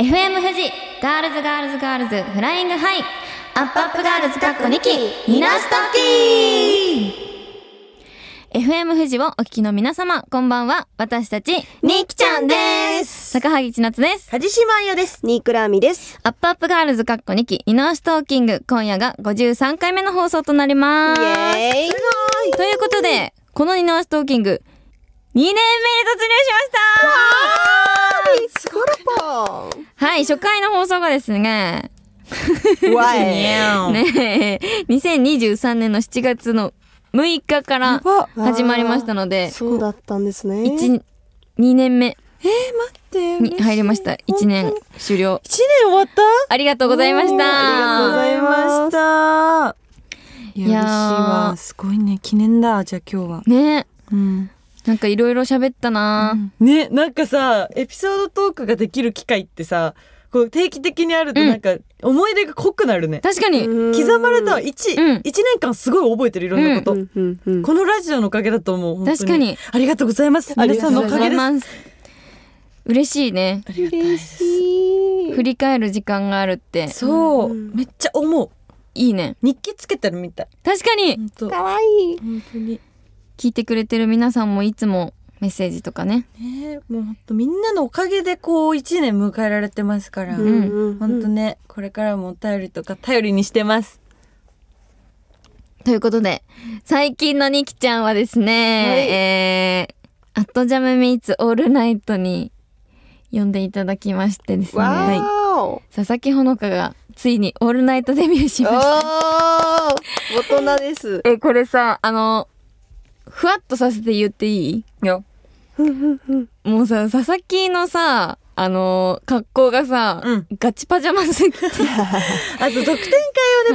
FM 富士ガールズガールズガールズフライングハイアップアップガールズかっこ2期ニナストッキー FM 富士をお聞きの皆様こんばんは私たちニキちゃんです高萩千夏です梶島彩ですニークラーミですアップアップガールズかっこ2期ニナストーキング今夜が53回目の放送となりますイエーイということでこのニナストーキング2年目に突入しましたはい初回の放送がですね ね2023年の7月の6日から始まりましたのでそうだったんですね1 2年目えー、待ってに入りました1年終了1年終わったありがとうございましたありがとうございましたいや嬉しいわすごいね記念だじゃあ今日はね、うん、なんかいろいろ喋ったな、うん、ねなんかさエピソードトークができる機会ってさこう定期的にあるとなんか思い出が濃くなるね、確かに刻まれた 1,、うん、1年間すごい覚えてるいろんなこと、うんこのラジオのおかげだと思う確かにありがとうございますあ皆さんのおかげます嬉しいね嬉しい振り返る時間があるってそう、めっちゃ思ういいね日記つけてるみたい確かにかわいい本当に聞いてくれてる皆さんもいつもメッセージとかね。ねもうほんとみんなのおかげでこう1年迎えられてますから、うん、ほんとね、これからもお便りとか頼りにしてます。ということで、最近のニキちゃんはですね、はい、えー、アットジャムミーツオールナイトに呼んでいただきましてですね、はい、佐々木ほのかがついにオールナイトデビューしました。大人です。え、これさ、あの、ふわっとさせて言っていいよ。もうさ、佐々木のさ、あの格好がさ、うん、ガチパジャマすぎて。あと、特典会をね、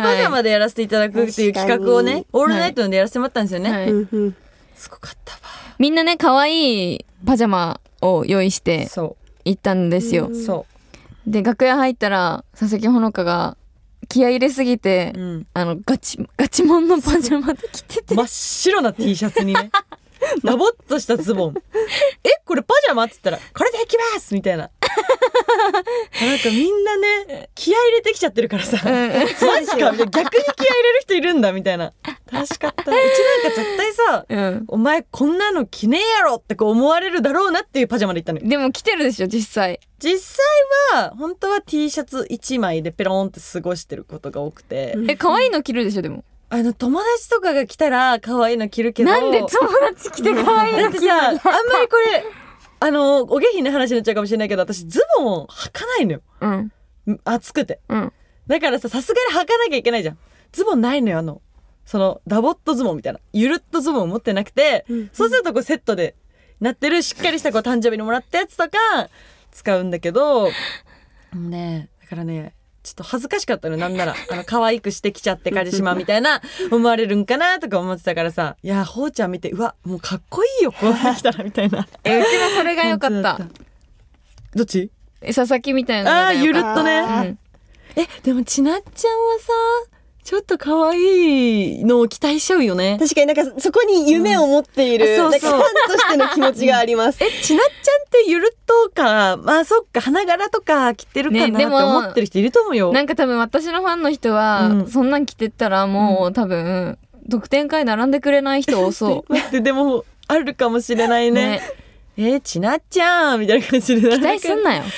パジャマでやらせていただくっていう企画をね、オールナイトでやらせてもらったんですよね。はい、すごかったわ。みんなね、可愛いパジャマを用意して、行ったんですよ。で、楽屋入ったら、佐々木ほのかが、気合入れすぎて、うん、あのガチガチモンのパジャマで着てて真っ白な T シャツにねダ ボっとしたズボンえこれパジャマっつったら「これでいきます!」みたいななんかみんなね気合入れてきちゃってるからさ、うん、マジか逆に気合入れる人いるんだみたいな楽しかったうちなんか絶対さ、うん、お前こんなの着ねえやろってこう思われるだろうなっていうパジャマで行ったのよでも着てるでしょ実際実際は本当は T シャツ1枚でペロンって過ごしてることが多くて、うん、え可愛いの着るでしょでもあの友達とかが来たら可愛いの着るけどなんで友達来て可愛いの着るだってさあんまりこれあの、お下品な話になっちゃうかもしれないけど、私ズボンを履かないのよ。うん。暑くて。うん。だからさ、さすがに履かなきゃいけないじゃん。ズボンないのよ、あの、その、ダボっとズボンみたいな。ゆるっとズボンを持ってなくて、うんそうするとこうセットでなってる、しっかりしたこう誕生日にもらったやつとか、使うんだけど、ね、だからね、ちょっと恥ずかしかったのなんなら あの可愛くしてきちゃって鹿氏まみたいな 思われるんかなとか思ってたからさいやほうちゃん見てうわもうかっこいいよこうなったらみたいな えうちはそれがよかったどっち佐々木みたいなああゆるっとね、うん、えでもちなっちゃんはさちょっと可愛いのを期待しちゃうよね。確かになんかそこに夢を持っている、うん、そうそうファンとしての気持ちがあります。え、ちなっちゃんってゆるっとか、まあそっか、花柄とか着てるかな、って思ってる人いると思うよ。なんか多分私のファンの人は、うん、そんなん着てたらもう、多分、特典会並んでくれない人多そう。でも、あるかもしれないねねえー、ちなっちゃんみたいな感じで。期待すんなよ。なんで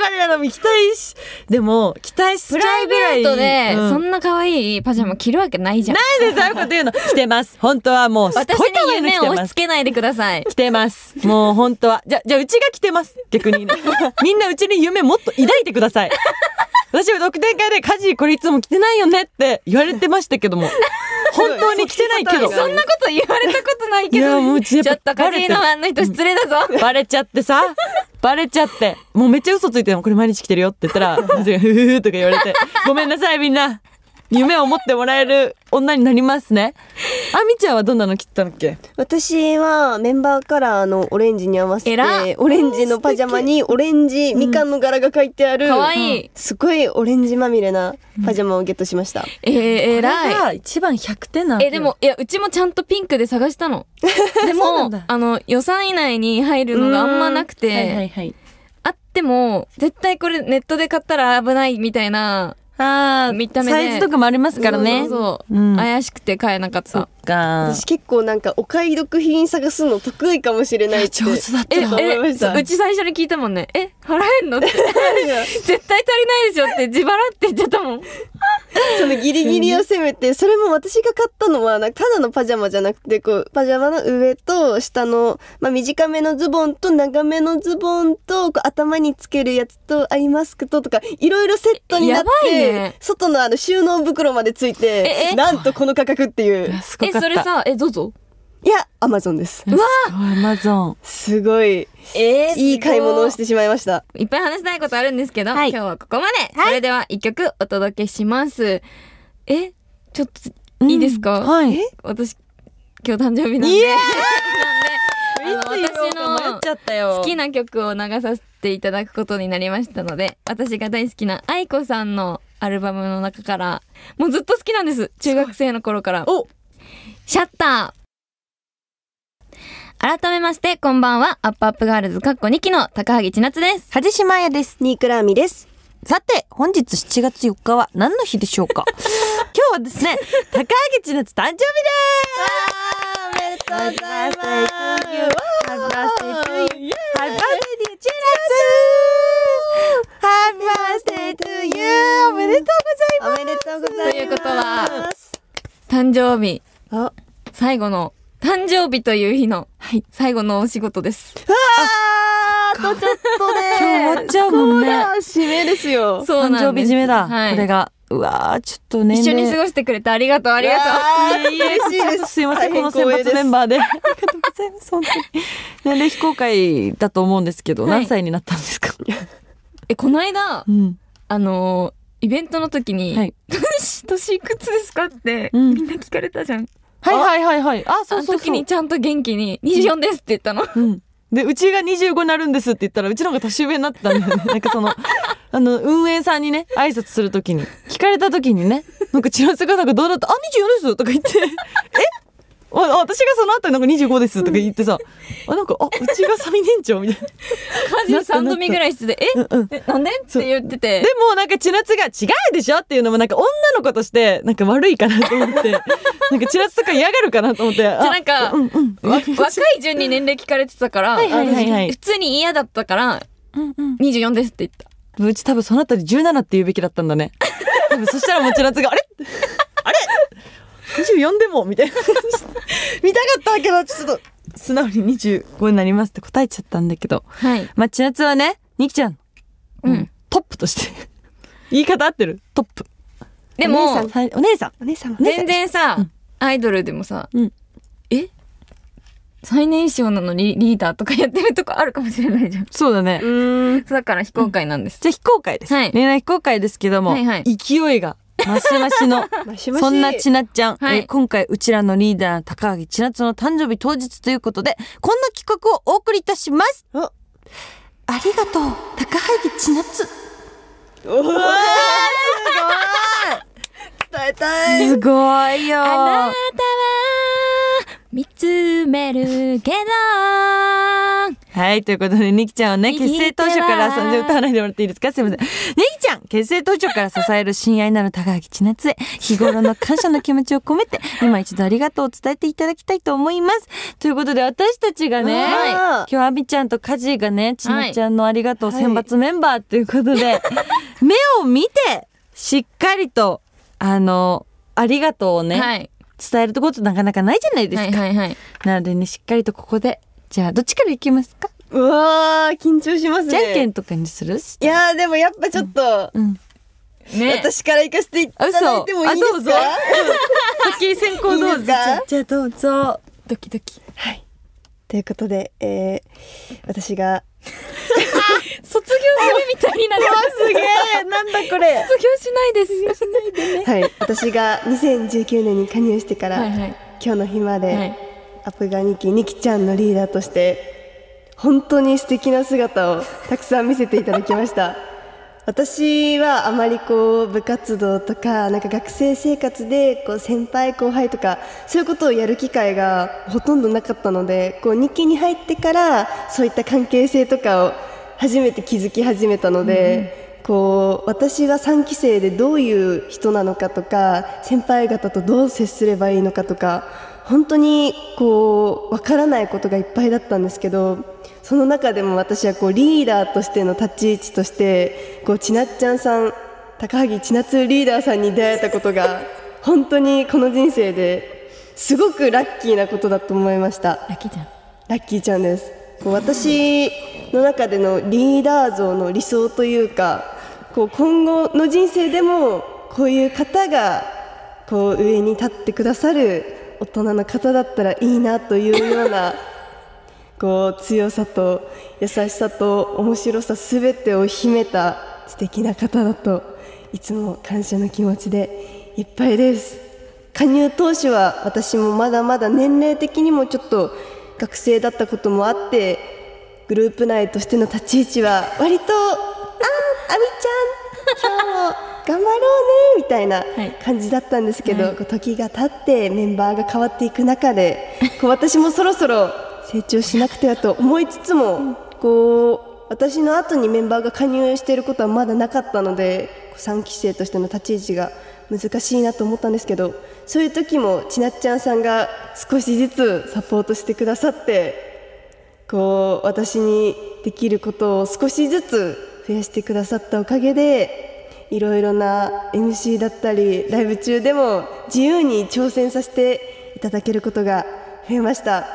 彼らの期待し、でも、期待しちゃうぐらい。プライベートで、うん、そんな可愛いパジャマ着るわけないじゃん。なんでそよいこと言うの着てます。本当はもう、私に夢を押し付けないでください。着てます。もう本当は。じゃ、じゃあうちが着てます。逆に。みんなうちに夢もっと抱いてください。私は独天会で家事これいつも着てないよねって言われてましたけども。本当に来てないけど。そんなこと言われたことないけど。いや、もうちょっとカジノあの人失礼だぞ。バレちゃってさ。バレちゃって。もうめっちゃ嘘ついてるこれ毎日来てるよって言ったら、ふふふとか言われて。ごめんなさいみんな。夢を持ってもらえる女になりますね。あみちゃんはどんなの切ったんっけ私はメンバーカラーのオレンジに合わせてオレンジのパジャマにオレンジみかんの柄が書いてある、うん、かわいいすごいオレンジまみれなパジャマをゲットしました、うん、えー、えらい一番100点なえでもいやうちもちゃんとピンクで探したの でもあの予算以内に入るのがあんまなくて、はいはいはい、あっても絶対これネットで買ったら危ないみたいなあ見た目サイズとかもありますからねそう、うん、怪しくて買えなかったか私結構なんかお買い得品探すの得意かもしれないって上手だっ思いましたうち最初に聞いたもんねえ払えんのって 絶対足りないでしょって自腹って言っちゃったもんそのギリギリを攻めてそれも私が買ったのはただのパジャマじゃなくてこうパジャマの上と下の、まあ、短めのズボンと長めのズボンとこう頭につけるやつとアイマスクととかいろいろセットになって、外のあの収納袋までついてなんとこの価格っていうえそれさ、え、どうぞ。いや、アマゾンです。わアマゾン。すごい。えー、いい買い物をしてしまいました。いっぱい話したいことあるんですけど、はい、今日はここまで。それでは一曲お届けします。え、ちょっと、いいですか、うん、はい。私、今日誕生日なんで。好きな曲を流させていただくことになりましたので私が大好きな愛子さんのアルバムの中からもうずっと好きなんです中学生の頃からおシャッター改めまして、こんばんは。アップアップガールズ、かっこ2期の高萩千夏です。はじしまやです。ニークラーミです。さて、本日7月4日は何の日でしょうか 今日はですね、高萩千夏誕生日ですおめでとうございますハッバースデートゥーユーハッバースデートゥーユーハッバースデートゥーユーおめでとうございますおめでとうございますということは、誕生日あ最後の誕生日という日の、はい、最後のお仕事です。ああとちょっとね。今日終わっちゃうもんね。う締めですよ。そうなん誕生日締めだ。はい、これが。うわちょっとね。一緒に過ごしてくれてありがとう、ありがとう。嬉しいです。すいません、この選抜メンバーで。ありがとうございます、本当に。年齢非公開だと思うんですけど、はい、何歳になったんですかえ、この間、うん、あのイベントの時に、はい、年いくつですかって、みんな聞かれたじゃん。はいはいはいはい。あ、そうそうそう。時にちゃんと元気に24ですって言ったの。うん、でうちが25になるんですって言ったらうちの方が年上になってたんだよね。なんかそのあの運営さんにね挨拶するときに聞かれた時にねなんかちらつかなどうだったあ24ですとか言ってえ私がその後なんか25ですとか言ってさ、うあなんかあうちが最年長みたいな家事3度目ぐらいしてて「え、うんえなんで?」って言っててでもなんか千夏が「違うでしょ?」っていうのもなんか女の子としてなんか悪いかなと思って なんか千夏とか嫌がるかなと思ってじゃなんか、うんうん、若い順に年齢聞かれてたから普通に嫌だったから「うんうん、24です」って言ったうち多分そのあたり17って言うべきだったんだね多分そしたらもう千夏が「あれあれ24でもみたいな 見たかったけどちょっと素直に25になりますって答えちゃったんだけど、はい、まあ千夏はねにきちゃん、うん、トップとして 言い方合ってるトップでもお姉さんお姉さんお姉さん全然さ、うん、アイドルでもさ、うん、え最年少なのにリーダーとかやってるとこあるかもしれないじゃんそうだねだから非公開なんです、うん、じゃあ非公開です、はい、恋愛非公開ですけども、はいはい、勢いがマシマシのそんなちなっちゃん、はい、え今回うちらのリーダー高萩千夏の誕生日当日ということでこんな企画をお送りいたしますありがとう高萩千夏おい伝えたいすごいよあなたは見つめるけどはいということでにきちゃんはね結成当初からそんで歌わないでもらっていいですかすいませんにきちゃん結成当初から支える親愛なる高木千夏へ日頃の感謝の気持ちを込めて 今一度ありがとうを伝えていただきたいと思いますということで私たちがね、今日あみちゃんとカジがね千夏ちゃんのありがとう選抜メンバーということで、はい、目を見てしっかりとあのありがとうをね、はい伝えることなかなかないじゃないですか。はいはいはい、なのでねしっかりとここでじゃあどっちからいきますかうわ緊張しますねじゃんけんとかにするいやでもやっぱちょっと、うん、うん、ね、私から行かせていただいてもいいですか先先行どうぞじゃあどうぞドキドキはいということで、えー、私が 卒業するみたいになって すげえなんだこれ卒業しないですしないでねはい私が2019年に加入してから、はいはい、今日の日まで、はいアプガニキニキちゃんのリーダーとして本当に素敵な姿をたくさん見せていただきました私はあまりこう部活動とかなんか学生生活でこう先輩後輩とかそういうことをやる機会がほとんどなかったのでこう日記に入ってからそういった関係性とかを初めて気づき始めたので、うん、こう私は3期生でどういう人なのかとか先輩方とどう接すればいいのかとか本当にこうわからないことがいっぱいだったんですけどその中でも私はこうリーダーとしての立ち位置としてこうちなっちゃんさん高萩千夏リーダーさんに出会えたことが本当にこの人生ですごくラッキーなことだと思いましたラッキーちゃんラッキーちゃんですこう私の中でのリーダー像の理想というかこう今後の人生でもこういう方がこう上に立ってくださる大人の方だったらいいなというような こう強さと優しさと面白さ全てを秘めた素敵な方だといつも感謝の気持ちでいっぱいです加入当初は私もまだまだ年齢的にもちょっと学生だったこともあってグループ内としての立ち位置は割と「ああ亜美ちゃん今日も頑張ろうねみたいな感じだったんですけど、はい、時が経ってメンバーが変わっていく中でこう私もそろそろ成長しなくてはと思いつつもこう私の後にメンバーが加入していることはまだなかったので3期生としての立ち位置が難しいなと思ったんですけどそういう時もちなっちゃんさんが少しずつサポートしてくださってこう私にできることを少しずつ増やしてくださったおかげでいろいろな MC だったりライブ中でも自由に挑戦させていただけることが増えました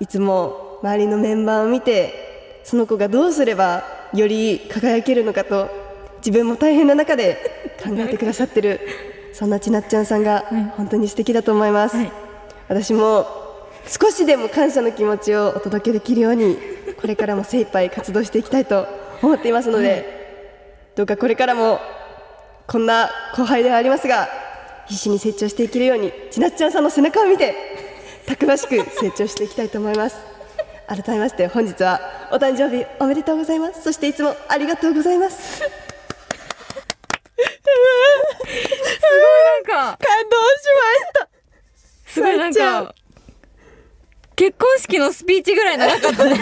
いつも周りのメンバーを見てその子がどうすればより輝けるのかと自分も大変な中で考えてくださってるそんなちなっちゃんさんが本当に素敵だと思います、はい、私も少しでも感謝の気持ちをお届けできるようにこれからも精一杯活動していきたいと思っていますので、はい、どうかこれからもこんな後輩ではありますが必死に成長していけるようにちなっちゃんさんの背中を見てたくましく成長していきたいと思います改めまして本日はお誕生日おめでとうございますそしていつもありがとうございますすごいなんか感動しましたすごいなんか結婚式のスピーチぐらい長かったね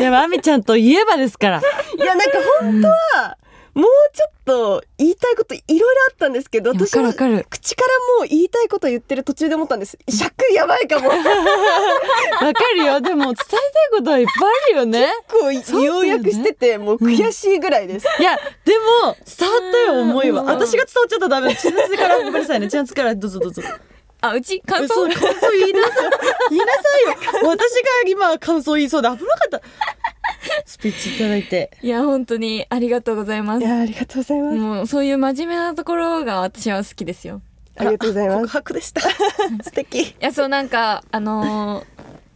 いやまみちゃんといえばですからいやなんか本当は、うんもうちょっと言いたいこといろいろあったんですけど、私は口からもう言いたいこと言ってる途中で思ったんです。尺 やばいかも。わかるよ。でも伝えたいことはいっぱいあるよね。結構要約してて、もう悔しいぐらいです。うん、いや、でも伝わったよ、思いは。私が伝わっちゃったらダメ。チャンスから、ごめんなさいね。チャンスからどうぞどうぞ。あ、うち感想感想言いなさい。言いなさいよ。私が今感想言いそうで危なかった。スピーチいただいて。いや、本当にありがとうございます。いや、ありがとうございます。もう、そういう真面目なところが私は好きですよ。ありがとうございます。告白でした。素敵。いや、そう、なんか、あのー、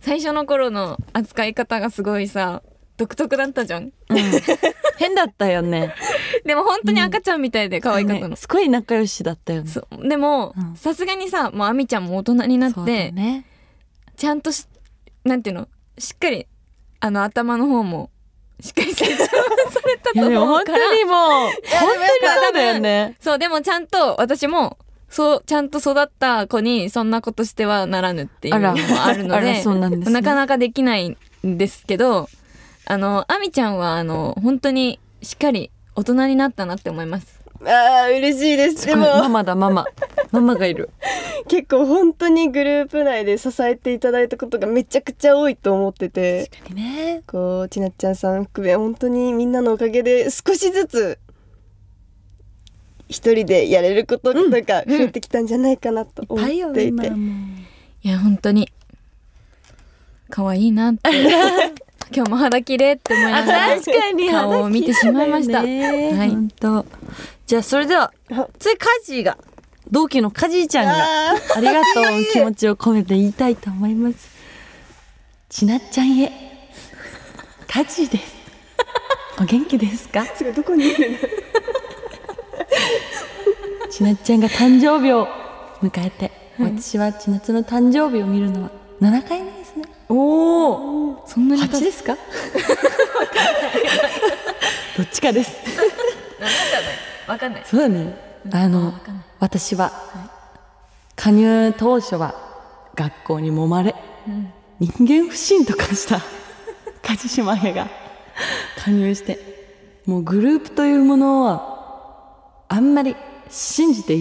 最初の頃の扱い方がすごいさ、独特だったじゃん。うん、変だったよね。でも本当に赤ちゃんみたいで可愛かったの。うんね、すごい仲良しだったよね。でも、さすがにさ、もうあみちゃんも大人になって、ね、ちゃんとし、なんていうの、しっかりあの頭の方もしっかり成長されたと思うから本当にもう本当にそうだよねそうでもちゃんと私もそうちゃんと育った子にそんなことしてはならぬっていうのもあるのでな、ね、なかなかできないんですけどあのあみちゃんはあの本当にしっかり大人になったなって思いますああ嬉しいですでもママだママ ママがいる結構本当にグループ内で支えていただいたことがめちゃくちゃ多いと思ってて確かにねこうちなっちゃんさん含め本当にみんなのおかげで少しずつ一人でやれることなんか増えてきたんじゃないかなと思っていて、うんうん、いや本当に可愛いなって 今日も肌綺麗って思いながら確かに顔を見てしまいました、はい本じゃあそれでは次カジが同期のカジちゃんがありがとう気持ちを込めて言いたいと思いますちなっちゃんへカジですお元気ですかすごどこにいるの ちなっちゃんが誕生日を迎えて、はい、私はちなつの誕生日を見るのは7回目おおそんなに蜂ですか どっちかですわかんないそうだねあの私は、加入当初は学校に揉まれ、うん、人間不信と化した 梶島家が加入してもうグループというものはあんまり信じて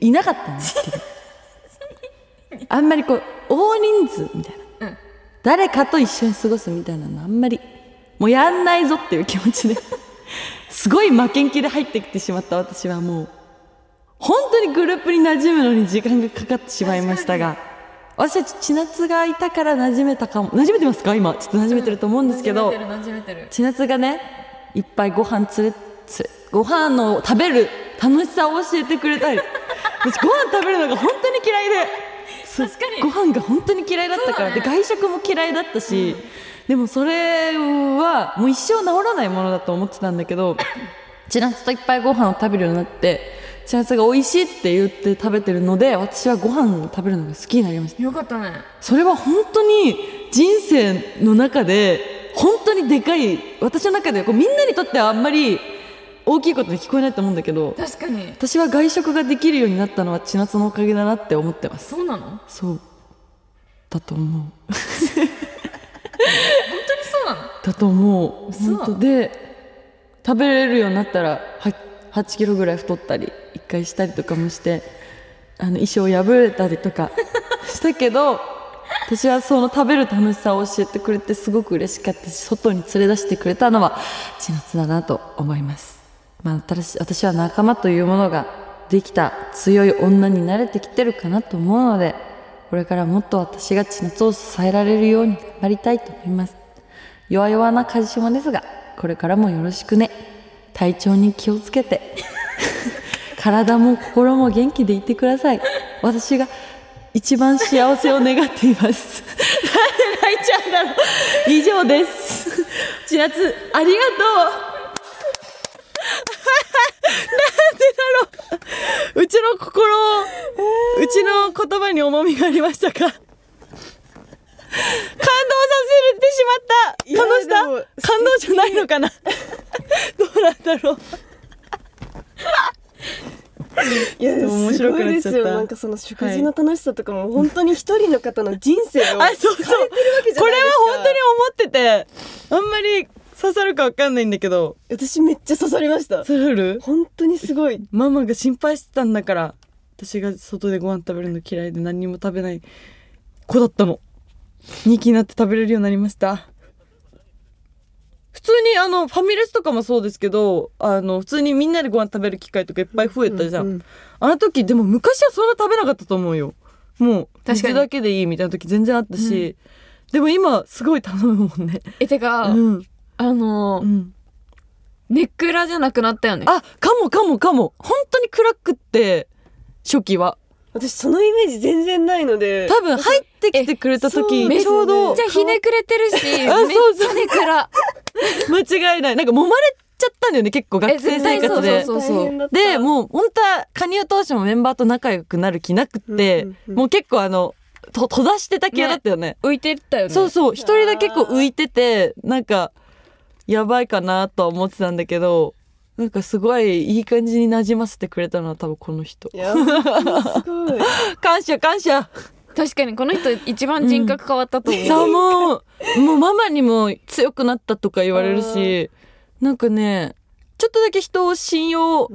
いなかったんですけど あんまりこう大人数みたいな、うん誰かと一緒に過ごすみたいなのあんまりもうやんないぞっていう気持ちで すごい負けん気で入ってきてしまった私はもう本当にグループに馴染むのに時間がかかってしまいましたが私たち千夏がいたから馴染めたかも馴染めてますか今ちょっと馴染めてると思うんですけど、うん、千夏がねいっぱいご飯つれつれご飯の食べる楽しさを教えてくれたり私ご飯食べるのが本当に嫌いで。そうご飯が本当に嫌いだったから、ね、で外食も嫌いだったし、うん、でもそれはもう一生治らないものだと思ってたんだけどちらつといっぱいご飯を食べるようになってちらつが美味しいって言って食べてるので私はご飯を食べるのが好きになりましたよかったねそれは本当に人生の中で本当にでかい私の中でこうみんなにとってはあんまり大きいことで聞こえないと思うんだけど確かに私は外食ができるようになったのは千夏のおかげだなって思ってますそうなのそうだと思う本当にそうなのだと思う本当で食べれるようになったら8 8キロぐらい太ったり1回したりとかもしてあの衣装破れたりとか したけど私はその食べる楽しさを教えてくれてすごく嬉しかったし外に連れ出してくれたのは千夏だなと思いますまあ、私は仲間というものができた強い女に慣れてきてるかなと思うのでこれからもっと私が千夏を支えられるように頑張りたいと思います弱々な梶島ですがこれからもよろしくね体調に気をつけて 体も心も元気でいてください私が一番幸せを願っています 泣いちゃうんだろう以上です 千夏ありがとうでだろううちの心、えー、うちの言葉に重みがありましたか感動させてしまった感動した感動じゃないのかな どうなんだろういやでも面白くなっちゃったなんかその食事の楽しさとかも本当に一人の方の人生を変えてるわけじゃないですか、はい、これは本当に思っててあんまり刺さるかわかんないんだけど私めっちゃ刺さりました刺さる本当にすごいママが心配してたんだから私が外でご飯食べるの嫌いで何にも食べない子だったの2気になって食べれるようになりました普通にあのファミレスとかもそうですけどあの普通にみんなでご飯食べる機会とかいっぱい増えたじゃんうんうん、あの時でも昔はそんな食べなかったと思うよもう水だけでいいみたいな時全然あったし、うん、でも今すごい頼むもんねえてか、うん、あのうん、ネックラじゃなくなったよね。あ、かもかもかも。本当に暗くって、初期は。私そのイメージ全然ないので多分入ってきてくれた時ちょうどめっちゃひねくれてるしあそうそうめっちゃ 間違いないなんか揉まれちゃったんだよね結構学生生活ででもう本当は加入当初もメンバーと仲良くなる気なくって、うんうんうん、もう結構あのと閉ざしてた系だったよね、ね、浮いてたよねそうそう一人だけ結構浮いててなんかやばいかなと思ってたんだけどなんかすごいいい感じになじませてくれたのは多分この人。感謝感謝確かにこの人一番人格変わったと思う。うん、もうママにも強くなったとか言われるしなんかねちょっとだけ人を信用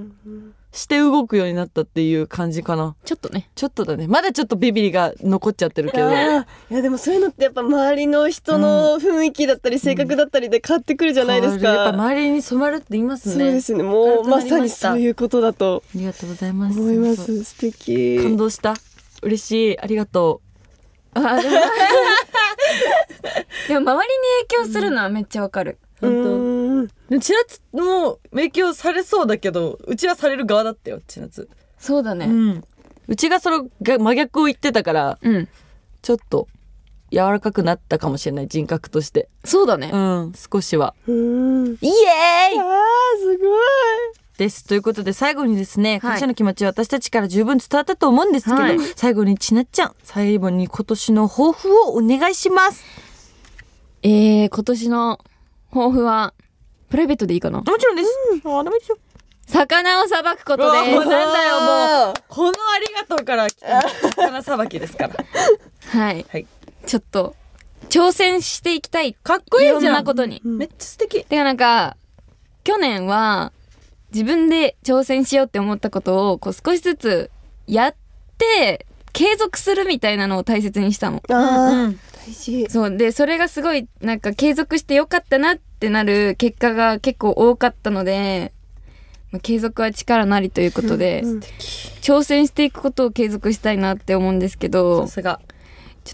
して動くようになったっていう感じかなちょっとねちょっとだねまだちょっとビビりが残っちゃってるけどいやでもそういうのってやっぱ周りの人の雰囲気だったり性格だったりで変わってくるじゃないですか、うん、やっぱ周りに染まるって言いますねそうですねもうまさにそういうことだとありがとうございます思います素敵感動した嬉しいありがとうあでも でも周りに影響するのはめっちゃわかる、うん、本当でん、千夏も影響されそうだけどうちはされる側だったよ千夏そうだね、うん、うちがその真逆を言ってたから、うん、ちょっと柔らかくなったかもしれない人格としてそうだね、うん、少しはイエーイあーすごいですということで最後にですね、はい、感謝の気持ち私たちから十分伝わったと思うんですけど、はい、最後にちなっちゃん最後に今年の抱負をお願いしますえー、今年の抱負はプライベートでいいかなもちろんです、うん、あダメでしょ魚をさばくことですなんだよもうこのありがとうから来た魚さばきですからはい、はい、ちょっと挑戦していきたいかっこいいじゃんいろんなことに、めっちゃ素敵てかなんか去年は自分で挑戦しようって思ったことをこう少しずつやって継続するみたいなのを大切にしたの。あうん、大事そうでそれがすごいなんか継続してよかったなってってなる結果が結構多かったので、まあ、継続は力なりということで、うん、挑戦していくことを継続したいなって思うんですけどちょっ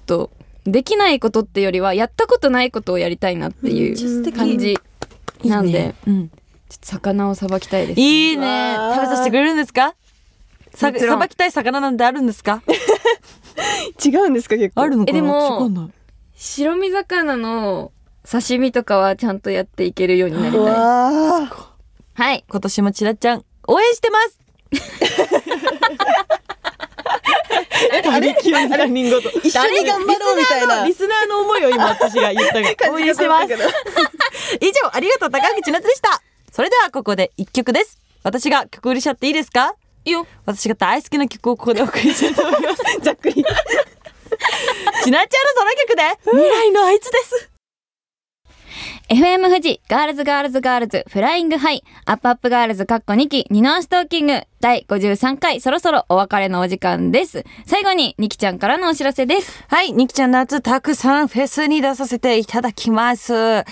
とできないことってよりはやったことないことをやりたいなっていう感じなんで、うんね、ちょっと魚をさばきたいです、ね、いいね食べさせてくれるんですかささばきたい魚なんてあるんですか 違うんですか結構あるのえでも白身魚の刺身とかはちゃんとやっていけるようになりたい。はい。今年もちらちゃん、応援してます他力本願にと。一緒に頑張ろうみたいなリスナーの思いを今私が言ったが応援してます以上ありがとう高口千夏でしたそれではここで一曲です私が曲売りしちゃっていいですかいいよ私が大好きな曲をここでお送りしたいと思いますざっくりちなちゃんのその曲で未来のあいつです FM 富士、ガールズガールズガールズ、フライングハイ、アップアップガールズ、カッコ2期、二の足トーキング。第53回そろそろお別れのお時間です。最後に、にきちゃんからのお知らせです。はい、にきちゃん夏たくさんフェスに出させていただきます。7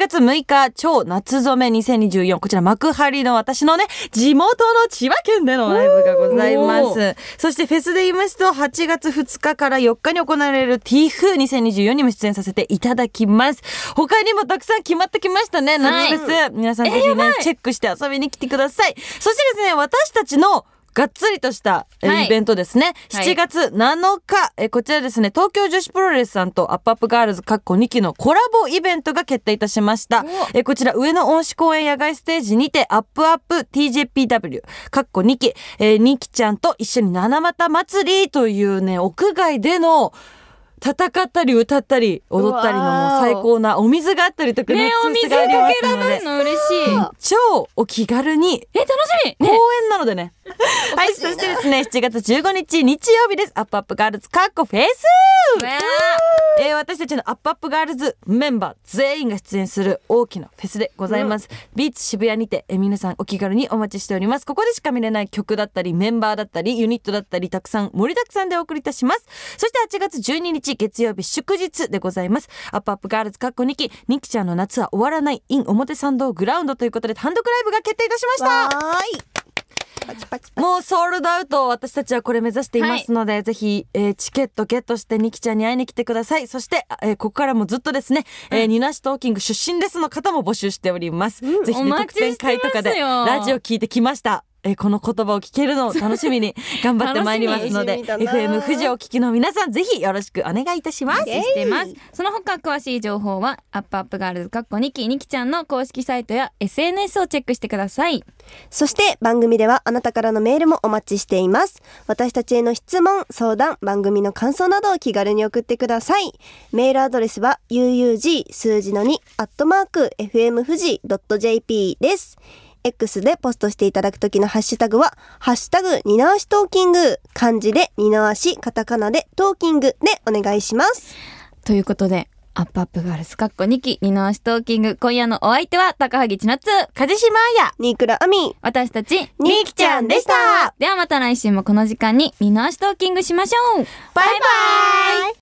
月6日、超夏染め2024、こちら幕張の私のね、地元の千葉県でのライブがございます。そしてフェスで言いますと、8月2日から4日に行われる t i f 2 0 2 4にも出演させていただきます。他にもたくさん決まってきましたね、夏フェス。はい、皆さんぜひね、チェックして遊びに来てください。そしてですね、私たちのがっつりとしたイベントですね、はい7月7日えこちらですね東京女子プロレスさんとアップアップガールズかっこ2期のコラボイベントが決定いたしましたえこちら上野恩賜公園野外ステージにてアップアップ TJPW かっこ2期、え2期ちゃんと一緒に七夕祭りというね屋外での戦ったり歌ったり踊ったりのも最高なお水があったりとかねお水かけられるの嬉しい超お気軽にえ楽しみ公演なのでね はいそしてですね7月15日日曜日ですアップアップガールズかっこフェイスえー、私たちのアップアップガールズメンバー全員が出演する大きなフェスでございます、ビーツ渋谷にて、え皆さんお気軽にお待ちしておりますここでしか見れない曲だったりメンバーだったりユニットだったりたくさん盛りだくさんでお送りいたしますそして8月12日月曜日祝日でございます。アップアップガールズかっこ2期、ニキちゃんの夏は終わらないイン表参道グラウンドということで単独ライブが決定いたしました。はい。パチパチパチもうソールドアウト私たちはこれ目指していますので、はい、ぜひ、えー、チケットゲットしてニキちゃんに会いに来てくださいそして、えー、ここからもずっとですね、うん、えー、ニナシトーキング出身ですの方も募集しております、うん、ぜひ、ね、特典会とかでラジオ聞いてきましたえこの言葉を聞けるのを楽しみに頑張ってまいりますので FM 富士をお聞きの皆さんぜひよろしくお願いいたしますしてますその他詳しい情報はアップアップガールズかっこにきにきちゃんの公式サイトや SNS をチェックしてくださいそして番組ではあなたからのメールもお待ちしています私たちへの質問相談番組の感想などを気軽に送ってくださいメールアドレスは uug 数字の2アットマーク FM 富士 .jp です X でポストしていただくときのハッシュタグは、ハッシュタグ、二の足トーキング、漢字で二の足、カタカナでトーキングでお願いします。ということで、アップアップガールスカッコ2期、二の足トーキング、今夜のお相手は、高萩千夏、梶島彩、ニークラアミ、私たち、ニーキちゃんでしたではまた来週もこの時間に、二の足トーキングしましょうバイバイ